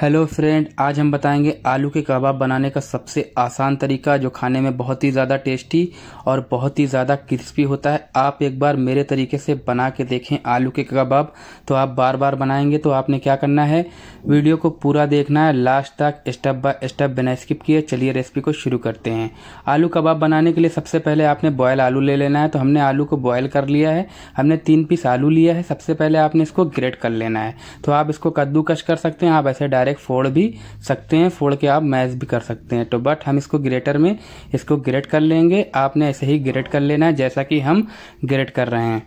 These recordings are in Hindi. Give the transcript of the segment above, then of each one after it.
हेलो फ्रेंड आज हम बताएंगे आलू के कबाब बनाने का सबसे आसान तरीका जो खाने में बहुत ही ज़्यादा टेस्टी और बहुत ही ज़्यादा क्रिस्पी होता है आप एक बार मेरे तरीके से बना के देखें आलू के कबाब तो आप बार बार बनाएंगे तो आपने क्या करना है वीडियो को पूरा देखना है लास्ट तक स्टेप बाय स्टेप बिना स्किप किए चलिए रेसिपी को शुरू करते हैं आलू कबाब बनाने के लिए सबसे पहले आपने बॉयल आलू ले लेना है तो हमने आलू को बॉयल कर लिया है हमने तीन पीस आलू लिया है सबसे पहले आपने इसको ग्रेट कर लेना है तो आप इसको कद्दूकश कर सकते हैं आप ऐसे डायरेक्ट डायरेक्ट फोड़ भी सकते हैं फोड़ के आप मैच भी कर सकते हैं तो बट हम इसको ग्रेटर में इसको ग्रेट कर लेंगे आपने ऐसे ही ग्रेट कर लेना है जैसा कि हम ग्रेट कर रहे हैं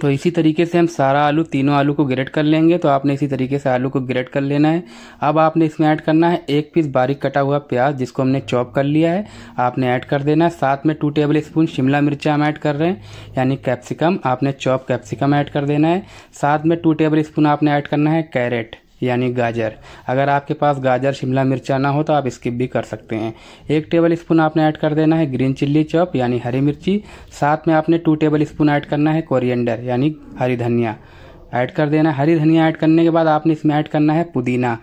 तो इसी तरीके से हम सारा आलू तीनों आलू को ग्रेट कर लेंगे तो आपने इसी तरीके से आलू को ग्रेट कर लेना है अब आपने इसमें ऐड करना है एक पीस बारीक कटा हुआ प्याज जिसको हमने चॉप कर लिया है आपने ऐड कर देना है साथ में टू टेबल स्पून शिमला मिर्चा हम ऐड कर रहे हैं यानी कैप्सिकम आपने चॉप कैप्सिकम ऐड कर देना है साथ में टू टेबल स्पून आपने ऐड करना है कैरेट यानी गाजर अगर आपके पास गाजर शिमला मिर्चा ना हो तो आप स्किप भी कर सकते हैं एक टेबल स्पून आपने ऐड कर देना है ग्रीन चिल्ली चॉप यानी हरी मिर्ची साथ में आपने टू टेबल स्पून ऐड करना है कोरिएंडर यानी हरी धनिया ऐड कर देना हरी धनिया ऐड करने के बाद आपने इसमें ऐड करना है पुदीना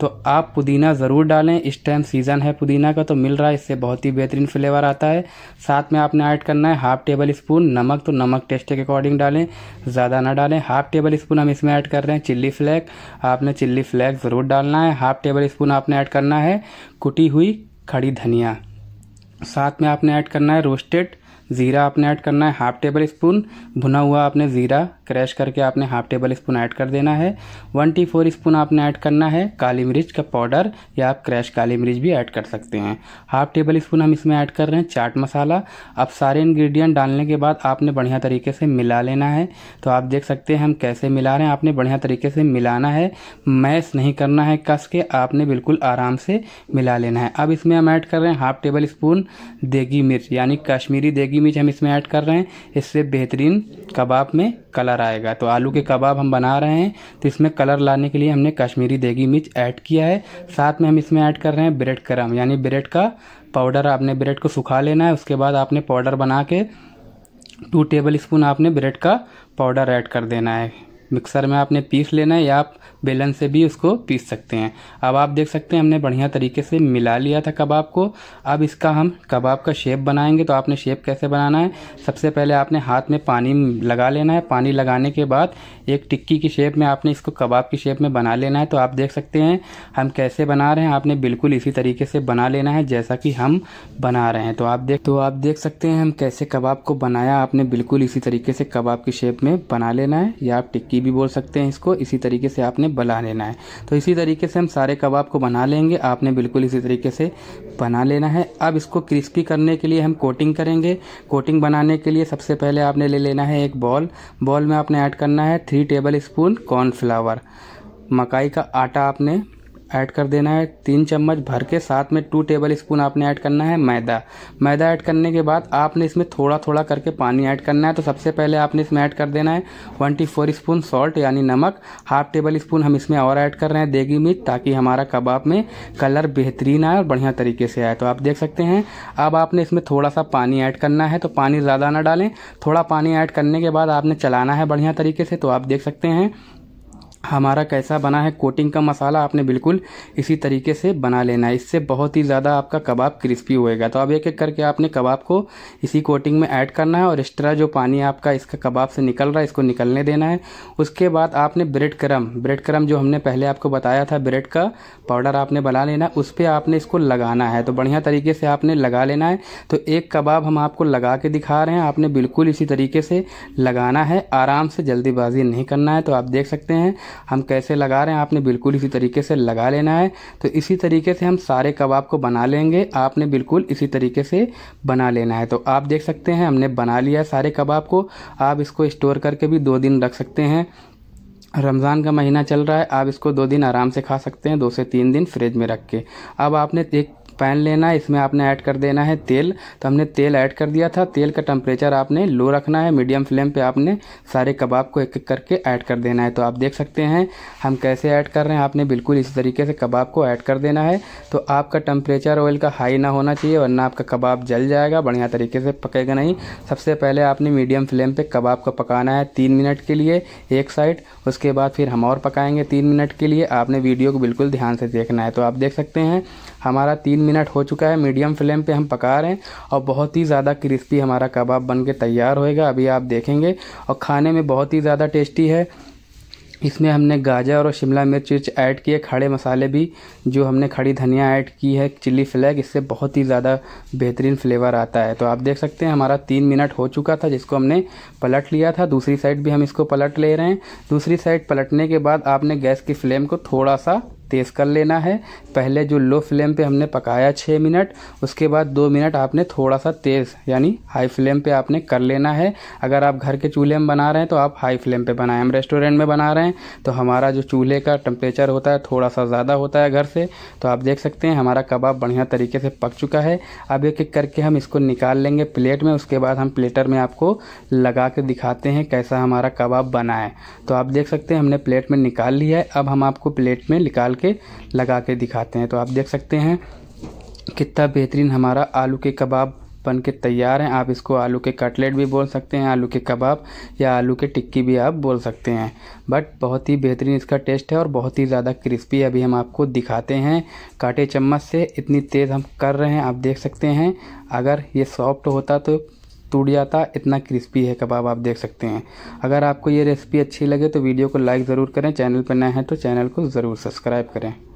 तो आप पुदीना ज़रूर डालें इस टाइम सीज़न है पुदीना का तो मिल रहा है इससे बहुत ही बेहतरीन फ्लेवर आता है साथ में आपने ऐड करना है हाफ़ टेबल स्पून नमक तो नमक टेस्ट के अकॉर्डिंग डालें ज़्यादा ना डालें हाफ़ टेबल स्पून हम इसमें ऐड कर रहे हैं चिल्ली फ्लैक आपने चिल्ली फ़्लैक ज़रूर डालना है हाफ़ टेबल स्पून आपने ऐड करना है कुटी हुई खड़ी धनिया साथ में आपने ऐड करना है रोस्टेड ज़ीरा आपने ऐड करना है हाफ़ टेबल स्पून भुना हुआ आपने ज़ीरा क्रैश करके आपने हाफ टेबल स्पून ऐड कर देना है वन टी फोर स्पून आपने ऐड करना है काली मिर्च का पाउडर या आप क्रैश काली मिर्च भी ऐड कर सकते हैं हाफ टेबल स्पून हम इसमें ऐड कर रहे हैं चाट मसाला अब सारे इन्ग्रीडियंट डालने के बाद आपने बढ़िया तरीके से मिला लेना है तो आप देख सकते हैं हम कैसे मिला रहे हैं आपने बढ़िया तरीके से मिलाना है मैस नहीं करना है कस के आपने बिल्कुल आराम से मिला लेना है अब इसमें हम ऐड कर रहे हैं हाफ टेबल स्पून देगी मिर्च यानी कश्मीरी देगी मिर्च हम इसमें ऐड कर रहे हैं इससे बेहतरीन कबाब में कलर कलर आएगा तो आलू के कबाब हम बना रहे हैं तो इसमें कलर लाने के लिए हमने कश्मीरी देगी मिर्च ऐड किया है साथ में हम इसमें ऐड कर रहे हैं ब्रेड क्रम यानी ब्रेड का पाउडर आपने ब्रेड को सुखा लेना है उसके बाद आपने पाउडर बना के टू टेबल स्पून आपने ब्रेड का पाउडर ऐड कर देना है मिक्सर में आपने पीस लेना है या आप बेलन से भी उसको पीस सकते हैं अब आप देख सकते हैं हमने बढ़िया तरीके से मिला लिया था कबाब को अब इसका हम कबाब का शेप बनाएंगे तो आपने शेप कैसे बनाना है सबसे पहले आपने हाथ में पानी लगा लेना है पानी लगाने के बाद एक टिक्की की शेप में आपने इसको कबाब की शेप में बना लेना है तो आप देख सकते हैं हम कैसे बना रहे हैं आपने बिल्कुल इसी तरीके से बना लेना है जैसा कि हम बना रहे हैं तो आप देख तो आप देख सकते हैं हम कैसे कबाब को बनाया आपने बिल्कुल इसी तरीके से कबाब की शेप में बना लेना है या आप टिक्की टिक्की भी बोल सकते हैं इसको इसी तरीके से आपने बना लेना है तो इसी तरीके से हम सारे कबाब को बना लेंगे आपने बिल्कुल इसी तरीके से बना लेना है अब इसको क्रिस्पी करने के लिए हम कोटिंग करेंगे कोटिंग बनाने के लिए सबसे पहले आपने ले लेना है एक बॉल बॉल में आपने ऐड करना है थ्री टेबल स्पून कॉर्नफ्लावर मकाई का आटा आपने ऐड कर देना है तीन चम्मच भर के साथ में टू टेबल स्पून आपने ऐड करना है मैदा मैदा ऐड करने के बाद आपने इसमें थोड़ा थोड़ा करके पानी ऐड करना है तो सबसे पहले आपने इसमें ऐड कर देना है one teaspoon salt यानी नमक हाफ टेबल स्पून हम इसमें और ऐड कर रहे हैं देगी मिर्च ताकि हमारा कबाब में कलर बेहतरीन आए और बढ़िया तरीके से आए तो आप देख सकते हैं अब आपने इसमें थोड़ा सा पानी ऐड करना है तो पानी ज़्यादा ना डालें थोड़ा पानी ऐड करने के बाद आपने चलाना है बढ़िया तरीके से तो आप देख सकते हैं हमारा कैसा बना है कोटिंग का मसाला आपने बिल्कुल इसी तरीके से बना लेना है इससे बहुत ही ज़्यादा आपका कबाब क्रिस्पी होएगा तो अब एक एक करके आपने कबाब को इसी कोटिंग में ऐड करना है और एक्स्ट्रा जो पानी आपका इसका कबाब से निकल रहा है इसको निकलने देना है उसके बाद आपने ब्रेड क्रम ब्रेड क्रम जो हमने पहले आपको बताया था ब्रेड का पाउडर आपने बना लेना है उस पर आपने इसको लगाना है तो बढ़िया तरीके से आपने लगा लेना है तो एक कबाब हम आपको लगा के दिखा रहे हैं आपने बिल्कुल इसी तरीके से लगाना है आराम से जल्दीबाजी नहीं करना है तो आप देख सकते हैं हम कैसे लगा रहे हैं आपने बिल्कुल इसी तरीके से लगा लेना है तो इसी तरीके से हम सारे कबाब को बना लेंगे आपने बिल्कुल इसी तरीके से बना लेना है तो आप देख सकते हैं हमने बना लिया सारे कबाब को आप इसको स्टोर करके भी दो दिन रख सकते हैं रमज़ान का महीना चल रहा है आप इसको दो दिन आराम से खा सकते हैं दो से तीन दिन फ्रिज में रख के अब आपने एक पैन लेना है इसमें आपने ऐड कर देना है तेल तो हमने तेल ऐड कर दिया था तेल का टेम्परेचर आपने लो रखना है मीडियम फ्लेम पे आपने सारे कबाब को एक एक करके ऐड कर देना है तो आप देख सकते हैं हम कैसे ऐड कर रहे हैं आपने बिल्कुल इसी तरीके से कबाब को ऐड कर देना है तो आपका टेम्परेचर ऑयल का हाई ना होना चाहिए वरना आपका कबाब जल जाएगा बढ़िया तरीके से पकेगा नहीं सबसे पहले आपने मीडियम फ्लेम पर कबाब को पकाना है तीन मिनट के लिए एक साइड उसके बाद फिर हम और पकाएंगे तीन मिनट के लिए आपने वीडियो को बिल्कुल ध्यान से देखना है तो आप देख सकते हैं हमारा तीन मिनट हो चुका है मीडियम फ्लेम पे हम पका रहे हैं और बहुत ही ज़्यादा क्रिस्पी हमारा कबाब बन के तैयार होएगा अभी आप देखेंगे और खाने में बहुत ही ज़्यादा टेस्टी है इसमें हमने गाजर और शिमला मिर्च ऐड किए खड़े मसाले भी जो हमने खड़ी धनिया ऐड की है चिली फ्लेक इससे बहुत ही ज़्यादा बेहतरीन फ्लेवर आता है तो आप देख सकते हैं हमारा तीन मिनट हो चुका था जिसको हमने पलट लिया था दूसरी साइड भी हम इसको पलट ले रहे हैं दूसरी साइड पलटने के बाद आपने गैस की फ्लेम को थोड़ा सा तेज़ कर लेना है पहले जो लो फ्लेम पे हमने पकाया छः मिनट उसके बाद दो मिनट आपने थोड़ा सा तेज़ यानी हाई फ्लेम पे आपने कर लेना है अगर आप घर के चूल्हे में बना रहे हैं तो आप हाई फ्लेम पे बनाएं हम रेस्टोरेंट में बना रहे हैं तो हमारा जो चूल्हे का टेम्परेचर होता है थोड़ा सा ज़्यादा होता है घर से तो आप देख सकते हैं हमारा कबाब बढ़िया तरीके से पक चुका है अब एक एक करके हम इसको निकाल लेंगे प्लेट में उसके बाद हम प्लेटर में आपको लगा के दिखाते हैं कैसा हमारा कबाब बना है तो आप देख सकते हैं हमने प्लेट में निकाल लिया है अब हम आपको प्लेट में निकाल के लगा के दिखाते हैं तो आप देख सकते हैं कितना बेहतरीन हमारा आलू के कबाब बन के तैयार हैं आप इसको आलू के कटलेट भी बोल सकते हैं आलू के कबाब या आलू के टिक्की भी आप बोल सकते हैं बट बहुत ही बेहतरीन इसका टेस्ट है और बहुत ही ज़्यादा क्रिस्पी अभी हम आपको दिखाते हैं काटे चम्मच से इतनी तेज़ हम कर रहे हैं आप देख सकते हैं अगर ये सॉफ्ट होता तो टूट जाता इतना क्रिस्पी है कबाब आप देख सकते हैं अगर आपको ये रेसिपी अच्छी लगे तो वीडियो को लाइक ज़रूर करें चैनल पर नए हैं तो चैनल को ज़रूर सब्सक्राइब करें